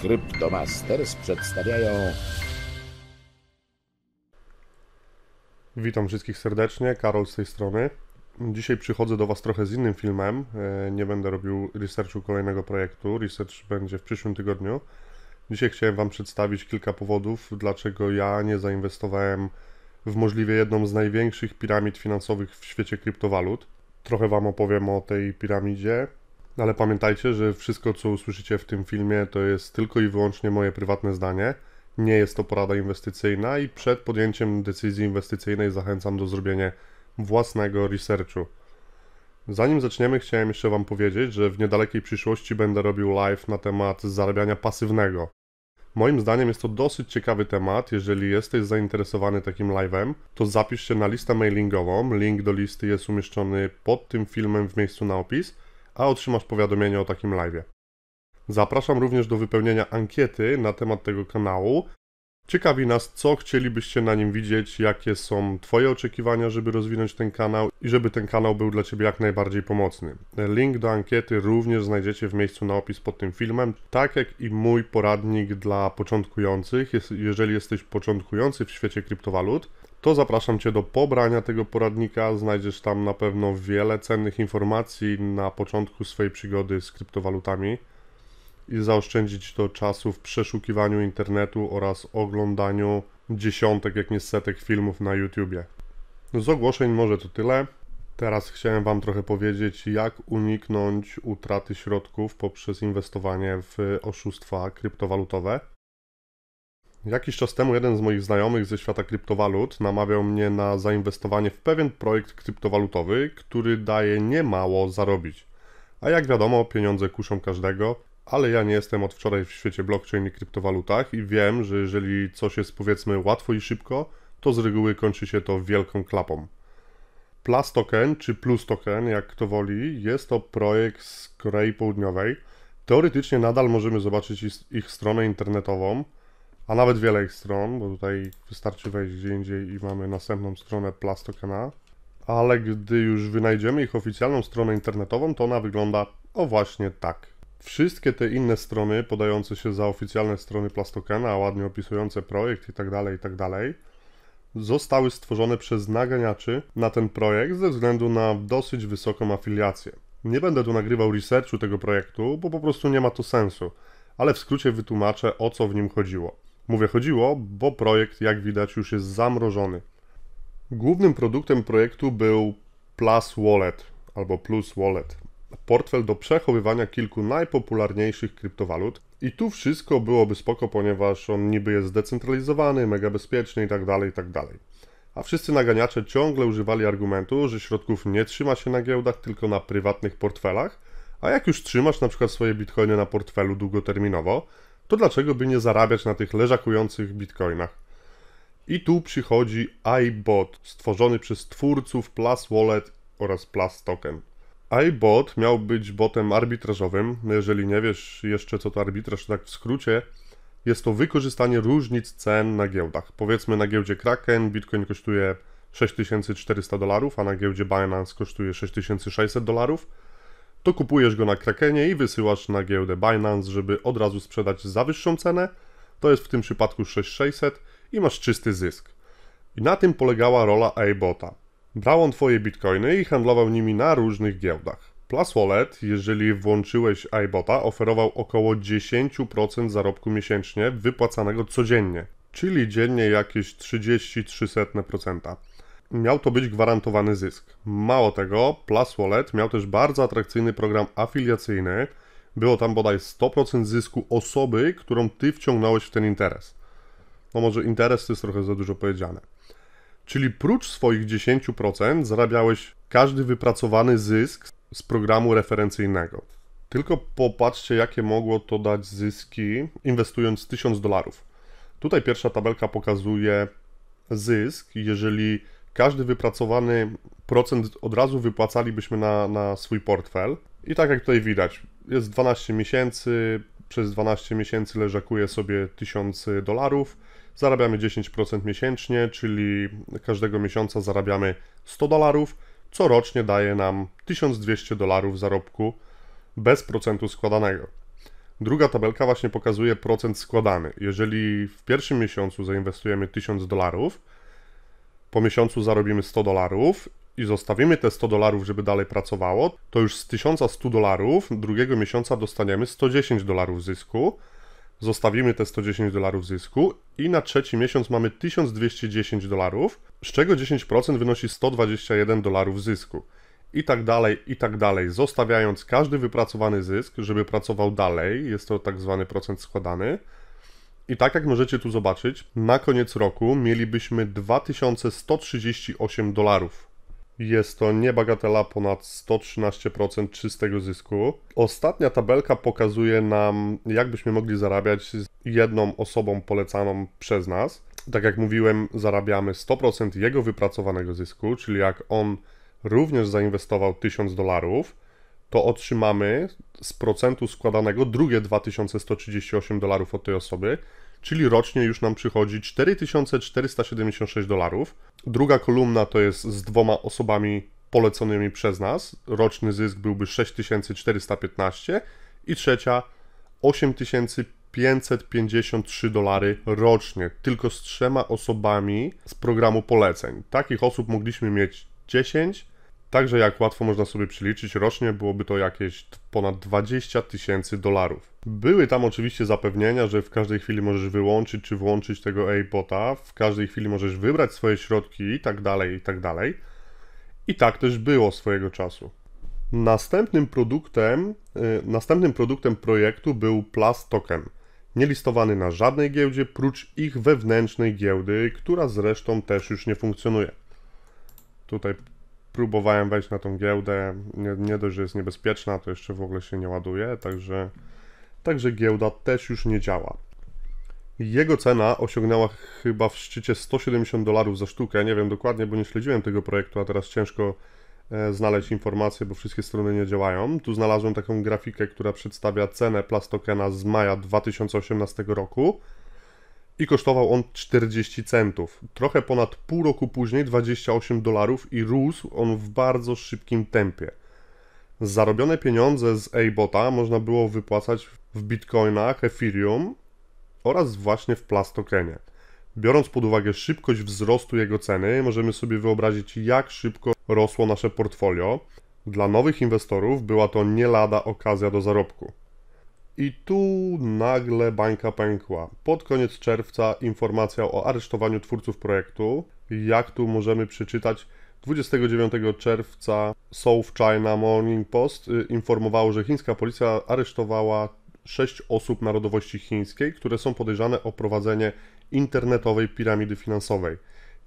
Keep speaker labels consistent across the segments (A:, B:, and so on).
A: Cryptomasters przedstawiają. Witam wszystkich serdecznie, Karol z tej strony. Dzisiaj przychodzę do Was trochę z innym filmem. E, nie będę robił researchu kolejnego projektu. Research będzie w przyszłym tygodniu. Dzisiaj chciałem Wam przedstawić kilka powodów, dlaczego ja nie zainwestowałem w możliwie jedną z największych piramid finansowych w świecie kryptowalut. Trochę Wam opowiem o tej piramidzie, no ale pamiętajcie, że wszystko, co usłyszycie w tym filmie, to jest tylko i wyłącznie moje prywatne zdanie. Nie jest to porada inwestycyjna i przed podjęciem decyzji inwestycyjnej zachęcam do zrobienia własnego researchu. Zanim zaczniemy, chciałem jeszcze Wam powiedzieć, że w niedalekiej przyszłości będę robił live na temat zarabiania pasywnego. Moim zdaniem jest to dosyć ciekawy temat. Jeżeli jesteś zainteresowany takim live'em, to zapisz się na listę mailingową. Link do listy jest umieszczony pod tym filmem w miejscu na opis a otrzymasz powiadomienie o takim live. Zapraszam również do wypełnienia ankiety na temat tego kanału. Ciekawi nas, co chcielibyście na nim widzieć, jakie są Twoje oczekiwania, żeby rozwinąć ten kanał i żeby ten kanał był dla Ciebie jak najbardziej pomocny. Link do ankiety również znajdziecie w miejscu na opis pod tym filmem, tak jak i mój poradnik dla początkujących. Jeżeli jesteś początkujący w świecie kryptowalut, to zapraszam Cię do pobrania tego poradnika. Znajdziesz tam na pewno wiele cennych informacji na początku swojej przygody z kryptowalutami i zaoszczędzić to czasu w przeszukiwaniu internetu oraz oglądaniu dziesiątek, jak nie setek filmów na YouTubie. Z ogłoszeń może to tyle. Teraz chciałem Wam trochę powiedzieć, jak uniknąć utraty środków poprzez inwestowanie w oszustwa kryptowalutowe. Jakiś czas temu jeden z moich znajomych ze świata kryptowalut namawiał mnie na zainwestowanie w pewien projekt kryptowalutowy, który daje niemało zarobić. A jak wiadomo, pieniądze kuszą każdego, ale ja nie jestem od wczoraj w świecie blockchain i kryptowalutach i wiem, że jeżeli coś jest powiedzmy łatwo i szybko, to z reguły kończy się to wielką klapą. Plus Token, czy Plus Token, jak kto woli, jest to projekt z Korei Południowej. Teoretycznie nadal możemy zobaczyć ich stronę internetową – a nawet wiele ich stron, bo tutaj wystarczy wejść gdzie indziej i mamy następną stronę Plastokena. Ale gdy już wynajdziemy ich oficjalną stronę internetową, to ona wygląda o właśnie tak. Wszystkie te inne strony podające się za oficjalne strony Plastokena, ładnie opisujące projekt itd., tak itd., tak zostały stworzone przez naganiaczy na ten projekt ze względu na dosyć wysoką afiliację. Nie będę tu nagrywał researchu tego projektu, bo po prostu nie ma to sensu, ale w skrócie wytłumaczę o co w nim chodziło. Mówię chodziło, bo projekt, jak widać, już jest zamrożony. Głównym produktem projektu był Plus Wallet albo Plus Wallet, portfel do przechowywania kilku najpopularniejszych kryptowalut. I tu wszystko byłoby spoko, ponieważ on niby jest zdecentralizowany, mega bezpieczny itd., tak itd. Tak a wszyscy naganiacze ciągle używali argumentu, że środków nie trzyma się na giełdach, tylko na prywatnych portfelach, a jak już trzymasz na przykład swoje bitcoiny na portfelu długoterminowo, to dlaczego by nie zarabiać na tych leżakujących bitcoinach? I tu przychodzi iBot, stworzony przez twórców Plus Wallet oraz Plus Token. iBot miał być botem arbitrażowym. No jeżeli nie wiesz jeszcze co to arbitraż, to tak w skrócie, jest to wykorzystanie różnic cen na giełdach. Powiedzmy na giełdzie Kraken Bitcoin kosztuje 6400 dolarów, a na giełdzie Binance kosztuje 6600 dolarów to kupujesz go na Krakenie i wysyłasz na giełdę Binance, żeby od razu sprzedać za wyższą cenę, to jest w tym przypadku 6600 i masz czysty zysk. I na tym polegała rola iBota. Brał on twoje bitcoiny i handlował nimi na różnych giełdach. Plus Wallet, jeżeli włączyłeś iBota, oferował około 10% zarobku miesięcznie wypłacanego codziennie, czyli dziennie jakieś 33% miał to być gwarantowany zysk. Mało tego, Plus Wallet miał też bardzo atrakcyjny program afiliacyjny. Było tam bodaj 100% zysku osoby, którą ty wciągnąłeś w ten interes. No może interes to jest trochę za dużo powiedziane. Czyli prócz swoich 10% zarabiałeś każdy wypracowany zysk z programu referencyjnego. Tylko popatrzcie, jakie mogło to dać zyski inwestując 1000 dolarów. Tutaj pierwsza tabelka pokazuje zysk, jeżeli każdy wypracowany procent od razu wypłacalibyśmy na, na swój portfel. I tak jak tutaj widać, jest 12 miesięcy, przez 12 miesięcy leżakuje sobie 1000 dolarów, zarabiamy 10% miesięcznie, czyli każdego miesiąca zarabiamy 100 dolarów, co rocznie daje nam 1200 dolarów zarobku bez procentu składanego. Druga tabelka właśnie pokazuje procent składany. Jeżeli w pierwszym miesiącu zainwestujemy 1000 dolarów, po miesiącu zarobimy 100 dolarów i zostawimy te 100 dolarów, żeby dalej pracowało, to już z 1100 dolarów drugiego miesiąca dostaniemy 110 dolarów zysku. Zostawimy te 110 dolarów zysku i na trzeci miesiąc mamy 1210 dolarów, z czego 10% wynosi 121 dolarów zysku. I tak dalej, i tak dalej, zostawiając każdy wypracowany zysk, żeby pracował dalej, jest to tak zwany procent składany i tak jak możecie tu zobaczyć, na koniec roku mielibyśmy 2138 dolarów. Jest to niebagatela ponad 113% czystego zysku. Ostatnia tabelka pokazuje nam, jak byśmy mogli zarabiać z jedną osobą polecaną przez nas. Tak jak mówiłem, zarabiamy 100% jego wypracowanego zysku, czyli jak on również zainwestował 1000 dolarów, to otrzymamy z procentu składanego drugie 2138 dolarów od tej osoby, czyli rocznie już nam przychodzi 4476 dolarów. Druga kolumna to jest z dwoma osobami poleconymi przez nas. Roczny zysk byłby 6415 i trzecia 8553 dolary rocznie, tylko z trzema osobami z programu poleceń. Takich osób mogliśmy mieć 10, Także jak łatwo można sobie przeliczyć, rocznie byłoby to jakieś ponad 20 tysięcy dolarów. Były tam oczywiście zapewnienia, że w każdej chwili możesz wyłączyć czy włączyć tego AirPota, w każdej chwili możesz wybrać swoje środki i tak dalej, i tak dalej. I tak też było swojego czasu. Następnym produktem, y, następnym produktem projektu był Plus Token, nielistowany na żadnej giełdzie prócz ich wewnętrznej giełdy, która zresztą też już nie funkcjonuje. Tutaj próbowałem wejść na tą giełdę. Nie, nie dość, że jest niebezpieczna, to jeszcze w ogóle się nie ładuje, także, także giełda też już nie działa. Jego cena osiągnęła chyba w szczycie 170 dolarów za sztukę. Nie wiem dokładnie, bo nie śledziłem tego projektu, a teraz ciężko e, znaleźć informacje, bo wszystkie strony nie działają. Tu znalazłem taką grafikę, która przedstawia cenę Plastokena z maja 2018 roku i kosztował on 40 centów. Trochę ponad pół roku później 28 dolarów i rósł on w bardzo szybkim tempie. Zarobione pieniądze z A-Bota można było wypłacać w bitcoinach, Ethereum oraz właśnie w Plus tokenie. Biorąc pod uwagę szybkość wzrostu jego ceny, możemy sobie wyobrazić, jak szybko rosło nasze portfolio. Dla nowych inwestorów była to nie lada okazja do zarobku. I tu nagle bańka pękła. Pod koniec czerwca informacja o aresztowaniu twórców projektu. Jak tu możemy przeczytać, 29 czerwca South China Morning Post y, informowało, że chińska policja aresztowała sześć osób narodowości chińskiej, które są podejrzane o prowadzenie internetowej piramidy finansowej.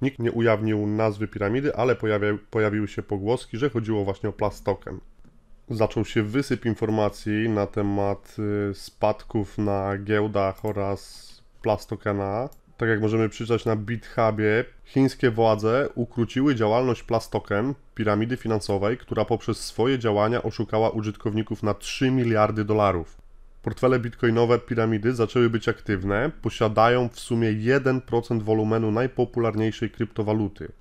A: Nikt nie ujawnił nazwy piramidy, ale pojawiały, pojawiły się pogłoski, że chodziło właśnie o Plastoken zaczął się wysyp informacji na temat y, spadków na giełdach oraz Plastokena. Tak jak możemy przeczytać na BitHubie, chińskie władze ukróciły działalność Plastoken, piramidy finansowej, która poprzez swoje działania oszukała użytkowników na 3 miliardy dolarów. Portfele bitcoinowe piramidy zaczęły być aktywne, posiadają w sumie 1% wolumenu najpopularniejszej kryptowaluty.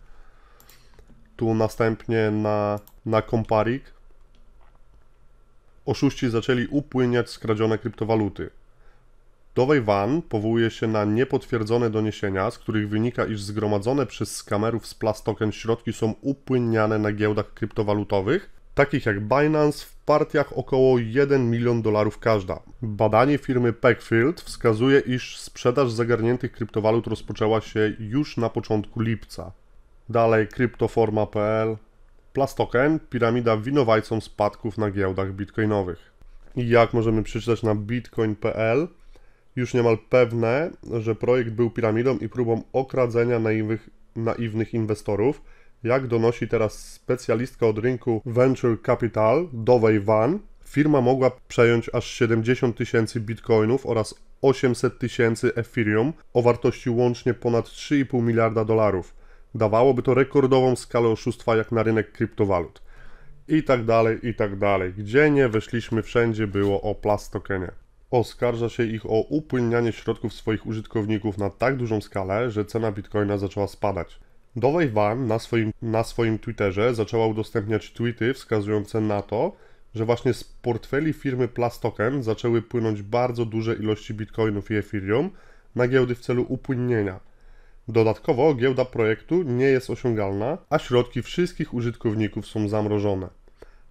A: Tu następnie na, na Comparik oszuści zaczęli upłyniać skradzione kryptowaluty. Dowej Van powołuje się na niepotwierdzone doniesienia, z których wynika, iż zgromadzone przez skamerów z Plastoken środki są upłyniane na giełdach kryptowalutowych, takich jak Binance, w partiach około 1 milion dolarów każda. Badanie firmy Peckfield wskazuje, iż sprzedaż zagarniętych kryptowalut rozpoczęła się już na początku lipca. Dalej kryptoforma.pl Plastoken, piramida winowajcą spadków na giełdach bitcoinowych. I jak możemy przeczytać na bitcoin.pl, już niemal pewne, że projekt był piramidą i próbą okradzenia naiwnych inwestorów. Jak donosi teraz specjalistka od rynku Venture Capital, Dovey Van, firma mogła przejąć aż 70 tysięcy bitcoinów oraz 800 tysięcy Ethereum o wartości łącznie ponad 3,5 miliarda dolarów dawałoby to rekordową skalę oszustwa jak na rynek kryptowalut. I tak dalej, i tak dalej. Gdzie nie weszliśmy, wszędzie było o Plus tokenie. Oskarża się ich o upłynnianie środków swoich użytkowników na tak dużą skalę, że cena bitcoina zaczęła spadać. Dowej Van na swoim, na swoim Twitterze zaczęła udostępniać tweety wskazujące na to, że właśnie z portfeli firmy Plus Token zaczęły płynąć bardzo duże ilości bitcoinów i Ethereum na giełdy w celu upłynnienia. Dodatkowo giełda projektu nie jest osiągalna, a środki wszystkich użytkowników są zamrożone.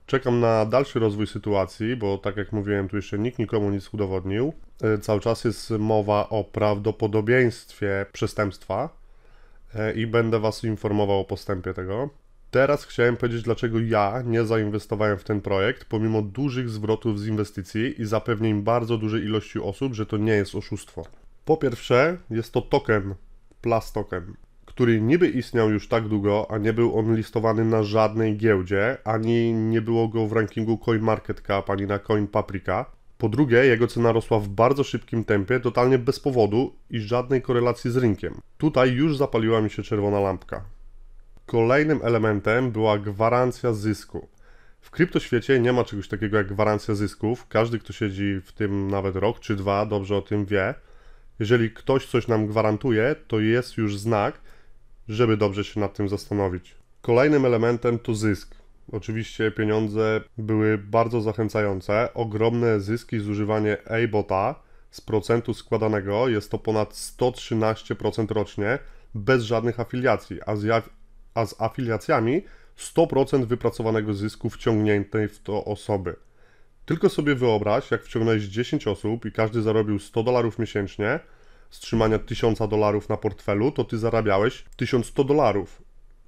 A: Czekam na dalszy rozwój sytuacji, bo tak jak mówiłem, tu jeszcze nikt nikomu nic udowodnił. E, cały czas jest mowa o prawdopodobieństwie przestępstwa e, i będę Was informował o postępie tego. Teraz chciałem powiedzieć, dlaczego ja nie zainwestowałem w ten projekt, pomimo dużych zwrotów z inwestycji i zapewnień bardzo dużej ilości osób, że to nie jest oszustwo. Po pierwsze, jest to token plastoken, który niby istniał już tak długo, a nie był on listowany na żadnej giełdzie, ani nie było go w rankingu CoinMarketCap, ani na CoinPaprika. Po drugie, jego cena rosła w bardzo szybkim tempie, totalnie bez powodu i żadnej korelacji z rynkiem. Tutaj już zapaliła mi się czerwona lampka. Kolejnym elementem była gwarancja zysku. W kryptoświecie nie ma czegoś takiego jak gwarancja zysków. Każdy, kto siedzi w tym nawet rok czy dwa, dobrze o tym wie jeżeli ktoś coś nam gwarantuje, to jest już znak, żeby dobrze się nad tym zastanowić. Kolejnym elementem to zysk. Oczywiście pieniądze były bardzo zachęcające. Ogromne zyski z używania A-bota z procentu składanego jest to ponad 113% rocznie bez żadnych afiliacji, a z, a z afiliacjami 100% wypracowanego zysku wciągniętej w to osoby. Tylko sobie wyobraź, jak wciągnęłeś 10 osób i każdy zarobił 100 dolarów miesięcznie z trzymania 1000 dolarów na portfelu, to ty zarabiałeś 1100 dolarów.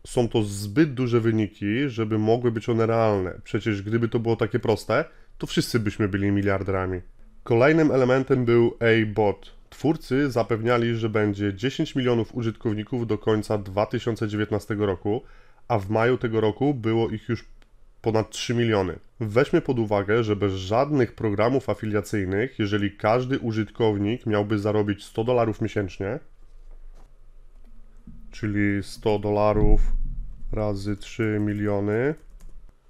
A: Są to zbyt duże wyniki, żeby mogły być one realne. Przecież gdyby to było takie proste, to wszyscy byśmy byli miliarderami. Kolejnym elementem był A-Bot. Twórcy zapewniali, że będzie 10 milionów użytkowników do końca 2019 roku, a w maju tego roku było ich już ponad 3 miliony. Weźmy pod uwagę, że bez żadnych programów afiliacyjnych, jeżeli każdy użytkownik miałby zarobić 100 dolarów miesięcznie, czyli 100 dolarów razy 3 miliony,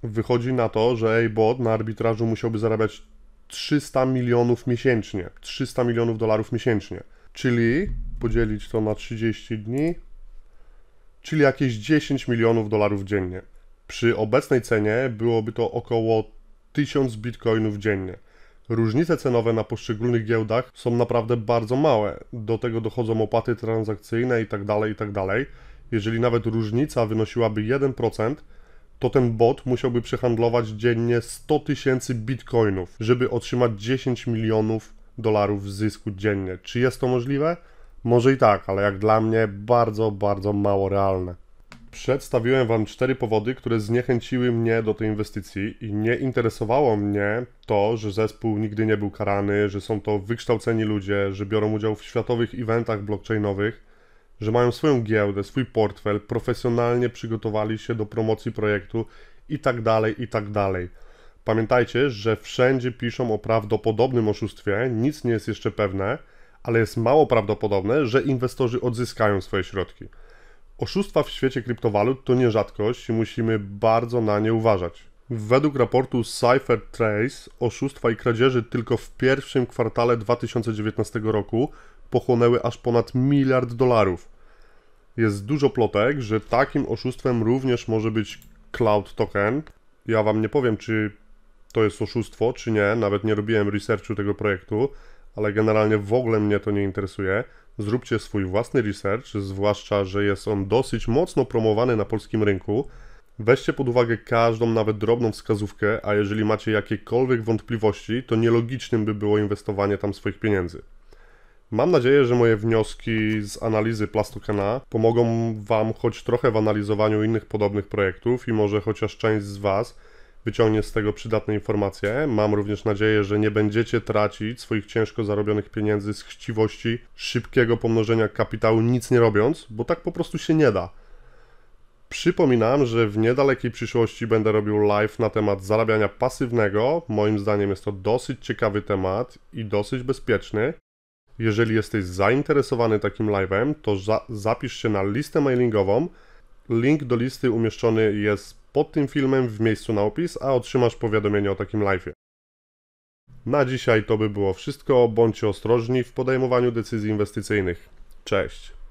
A: wychodzi na to, że A-Bot na arbitrażu musiałby zarabiać 300 milionów miesięcznie. 300 milionów dolarów miesięcznie. Czyli podzielić to na 30 dni, czyli jakieś 10 milionów dolarów dziennie. Przy obecnej cenie byłoby to około 1000 bitcoinów dziennie. Różnice cenowe na poszczególnych giełdach są naprawdę bardzo małe. Do tego dochodzą opłaty transakcyjne itd. Tak itd. Tak Jeżeli nawet różnica wynosiłaby 1%, to ten bot musiałby przehandlować dziennie 100 tysięcy bitcoinów, żeby otrzymać 10 milionów dolarów zysku dziennie. Czy jest to możliwe? Może i tak, ale jak dla mnie bardzo, bardzo mało realne. Przedstawiłem Wam cztery powody, które zniechęciły mnie do tej inwestycji i nie interesowało mnie to, że zespół nigdy nie był karany, że są to wykształceni ludzie, że biorą udział w światowych eventach blockchainowych, że mają swoją giełdę, swój portfel, profesjonalnie przygotowali się do promocji projektu i tak dalej, i tak dalej. Pamiętajcie, że wszędzie piszą o prawdopodobnym oszustwie, nic nie jest jeszcze pewne, ale jest mało prawdopodobne, że inwestorzy odzyskają swoje środki. Oszustwa w świecie kryptowalut to nie rzadkość i musimy bardzo na nie uważać. Według raportu Cypher Trace oszustwa i kradzieży tylko w pierwszym kwartale 2019 roku pochłonęły aż ponad miliard dolarów. Jest dużo plotek, że takim oszustwem również może być Cloud Token. Ja wam nie powiem, czy to jest oszustwo, czy nie, nawet nie robiłem researchu tego projektu, ale generalnie w ogóle mnie to nie interesuje zróbcie swój własny research, zwłaszcza, że jest on dosyć mocno promowany na polskim rynku. Weźcie pod uwagę każdą, nawet drobną wskazówkę, a jeżeli macie jakiekolwiek wątpliwości, to nielogicznym by było inwestowanie tam swoich pieniędzy. Mam nadzieję, że moje wnioski z analizy Plastokana pomogą Wam choć trochę w analizowaniu innych podobnych projektów i może chociaż część z Was wyciągnie z tego przydatne informacje. Mam również nadzieję, że nie będziecie tracić swoich ciężko zarobionych pieniędzy z chciwości szybkiego pomnożenia kapitału, nic nie robiąc, bo tak po prostu się nie da. Przypominam, że w niedalekiej przyszłości będę robił live na temat zarabiania pasywnego. Moim zdaniem jest to dosyć ciekawy temat i dosyć bezpieczny. Jeżeli jesteś zainteresowany takim live'em, to za zapisz się na listę mailingową. Link do listy umieszczony jest pod tym filmem w miejscu na opis, a otrzymasz powiadomienie o takim live'ie. Na dzisiaj to by było wszystko. Bądźcie ostrożni w podejmowaniu decyzji inwestycyjnych. Cześć!